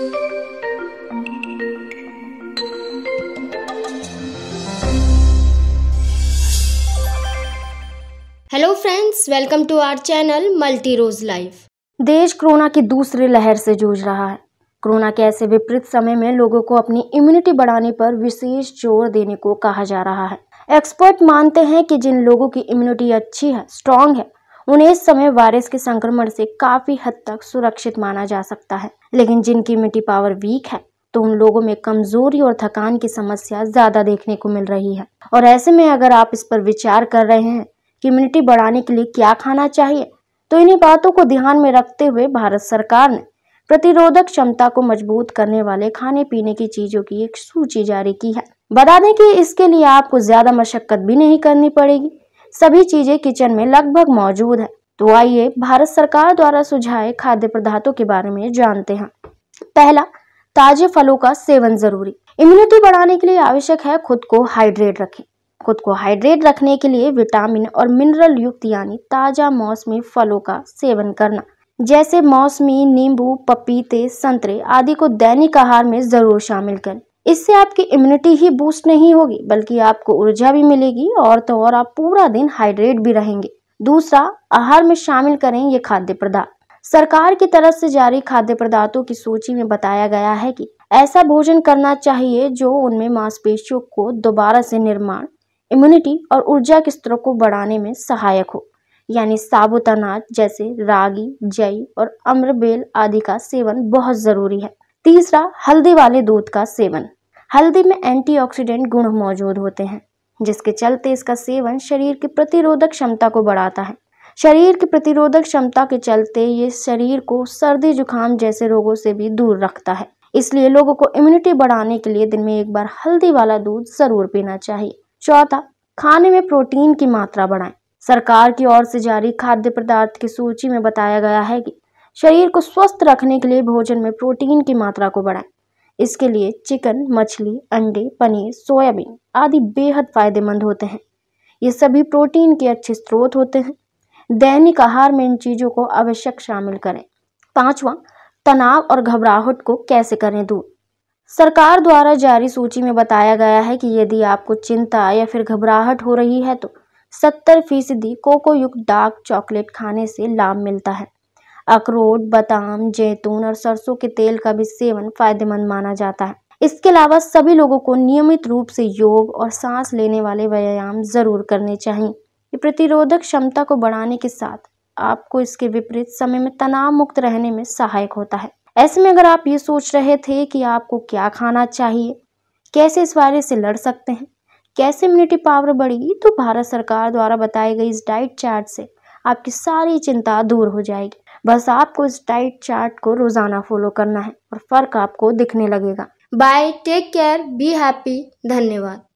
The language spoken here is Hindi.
hello friends welcome to our channel multi rose life देश कोरोना की दूसरी लहर से जूझ रहा है कोरोना के ऐसे विपरीत समय में लोगों को अपनी इम्यूनिटी बढ़ाने पर विशेष जोर देने को कहा जा रहा है एक्सपर्ट मानते हैं कि जिन लोगों की इम्यूनिटी अच्छी है स्ट्रांग है उन्हें इस समय वायरस के संक्रमण से काफी हद तक सुरक्षित माना जा सकता है लेकिन जिनकी इम्यूनिटी पावर वीक है तो उन लोगों में कमजोरी और थकान की समस्या ज्यादा देखने को मिल रही है और ऐसे में अगर आप इस पर विचार कर रहे हैं कि इम्यूनिटी बढ़ाने के लिए क्या खाना चाहिए तो इन्हीं बातों को ध्यान में रखते हुए भारत सरकार ने प्रतिरोधक क्षमता को मजबूत करने वाले खाने पीने की चीजों की एक सूची जारी की है बता दें कि इसके लिए आपको ज्यादा मशक्कत भी नहीं करनी पड़ेगी सभी चीजें किचन में लगभग मौजूद है तो आइए भारत सरकार द्वारा सुझाए खाद्य पदार्थों के बारे में जानते हैं पहला ताजे फलों का सेवन जरूरी इम्यूनिटी बढ़ाने के लिए आवश्यक है खुद को हाइड्रेट रखें खुद को हाइड्रेट रखने के लिए विटामिन और मिनरल युक्त यानी ताजा मौसमी फलों का सेवन करना जैसे मौसमी नींबू पपीते संतरे आदि को दैनिक आहार में जरूर शामिल करें इससे आपकी इम्यूनिटी ही बूस्ट नहीं होगी बल्कि आपको ऊर्जा भी मिलेगी और तो और आप पूरा दिन हाइड्रेट भी रहेंगे दूसरा आहार में शामिल करें ये खाद्य पदार्थ सरकार की तरफ से जारी खाद्य पदार्थों की सूची में बताया गया है कि ऐसा भोजन करना चाहिए जो उनमें मांसपेशियों को दोबारा से निर्माण इम्यूनिटी और ऊर्जा के स्तरों को बढ़ाने में सहायक हो यानी साबुत अनाज जैसे रागी जई और अम्रबेल आदि का सेवन बहुत ज़रूरी है तीसरा हल्दी वाले दूध का सेवन हल्दी में एंटीऑक्सीडेंट गुण मौजूद होते हैं जिसके चलते इसका सेवन शरीर की प्रतिरोधक क्षमता को बढ़ाता है शरीर की प्रतिरोधक क्षमता के चलते ये शरीर को सर्दी जुकाम जैसे रोगों से भी दूर रखता है इसलिए लोगों को इम्यूनिटी बढ़ाने के लिए दिन में एक बार हल्दी वाला दूध जरूर पीना चाहिए चौथा खाने में प्रोटीन की मात्रा बढ़ाएं सरकार की ओर से जारी खाद्य पदार्थ की सूची में बताया गया है कि शरीर को स्वस्थ रखने के लिए भोजन में प्रोटीन की मात्रा को बढ़ाएं इसके लिए चिकन मछली अंडे पनीर सोयाबीन आदि बेहद फायदेमंद होते हैं ये सभी प्रोटीन के अच्छे स्रोत होते हैं दैनिक आहार में इन चीज़ों को आवश्यक शामिल करें पांचवा तनाव और घबराहट को कैसे करें दूर सरकार द्वारा जारी सूची में बताया गया है कि यदि आपको चिंता या फिर घबराहट हो रही है तो सत्तर फीसदी कोकोयुक्त डार्क चॉकलेट खाने से लाभ मिलता है अखरोट बादाम जैतून और सरसों के तेल का भी सेवन फायदेमंद माना जाता है इसके अलावा सभी लोगों को नियमित रूप से योग और सांस लेने वाले व्यायाम ज़रूर करने चाहिए ये प्रतिरोधक क्षमता को बढ़ाने के साथ आपको इसके विपरीत समय में तनाव मुक्त रहने में सहायक होता है ऐसे में अगर आप ये सोच रहे थे कि आपको क्या खाना चाहिए कैसे इस वायरस से लड़ सकते हैं कैसे इम्यूनिटी पावर बढ़ेगी तो भारत सरकार द्वारा बताई गई इस डाइट चार्ट से आपकी सारी चिंता दूर हो जाएगी बस आपको इस डाइट चार्ट को रोज़ाना फॉलो करना है और फ़र्क आपको दिखने लगेगा bye take care be happy धन्यवाद